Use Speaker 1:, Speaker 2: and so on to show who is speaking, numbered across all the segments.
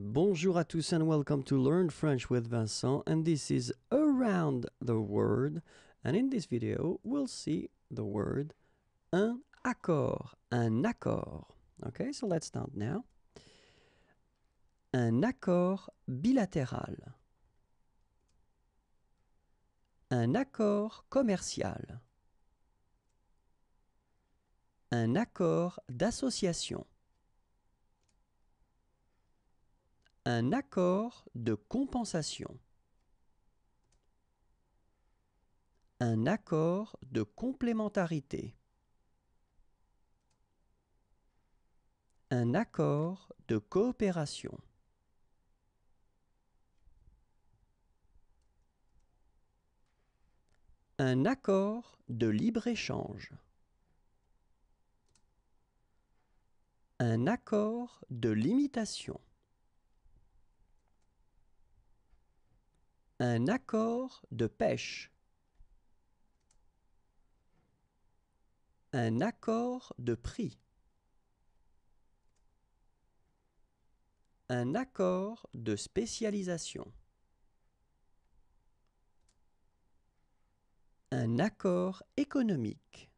Speaker 1: Bonjour à tous and welcome to Learn French with Vincent and this is Around the Word and in this video we'll see the word un accord, un accord. Okay, so let's start now. Un accord bilatéral. Un accord commercial. Un accord d'association. un accord de compensation. Un accord de complémentarité. Un accord de coopération. Un accord de libre-échange. Un accord de limitation. un accord de pêche. Un accord de prix. Un accord de spécialisation. Un accord économique.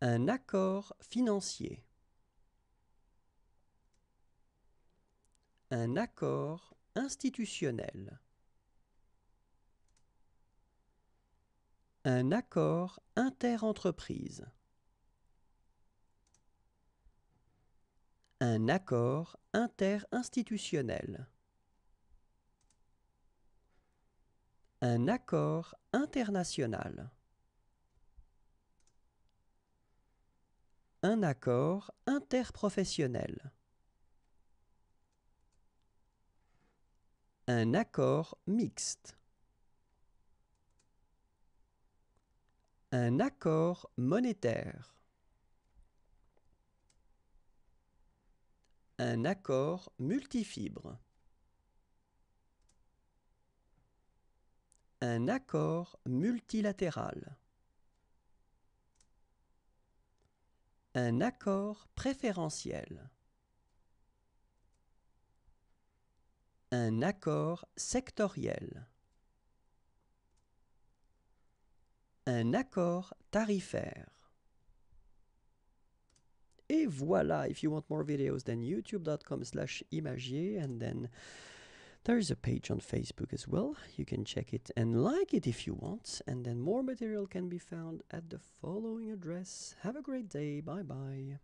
Speaker 1: Un accord financier. un accord institutionnel. Un accord inter-entreprise. Un accord interinstitutionnel. Un accord international. Un accord interprofessionnel. un accord mixte. Un accord monétaire. Un accord multifibre. Un accord multilatéral. Un accord préférentiel. un accord sectoriel. Un accord tarifaire. Et voilà, if you want more videos, then youtube.com slash imagier, and then there's a page on Facebook as well. You can check it and like it if you want, and then more material can be found at the following address. Have a great day, bye bye.